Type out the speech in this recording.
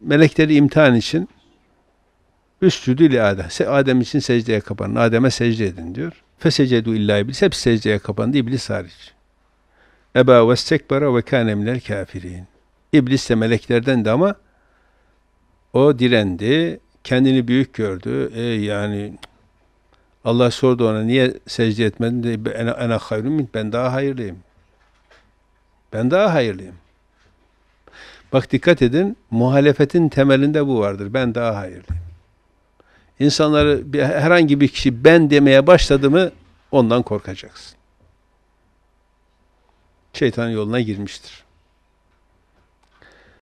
melekleri imtihan için üstüdül Adem. Adem için secdeye kapanın. Adem'e secde edin diyor. Fesecedu illa iblis. hep secdeye kapandı. iblis hariç. Eba ve stekbara ve kâne minel kafirin. İblis de meleklerden de ama o direndi. Kendini büyük gördü. E yani Allah sordu ona niye secde etmedin? De, ena, ben daha hayırlıyım. Ben daha hayırlıyım. Bak dikkat edin, muhalefetin temelinde bu vardır. Ben daha hayırlıyım. İnsanları, bir, herhangi bir kişi ben demeye başladı mı ondan korkacaksın. Şeytan yoluna girmiştir.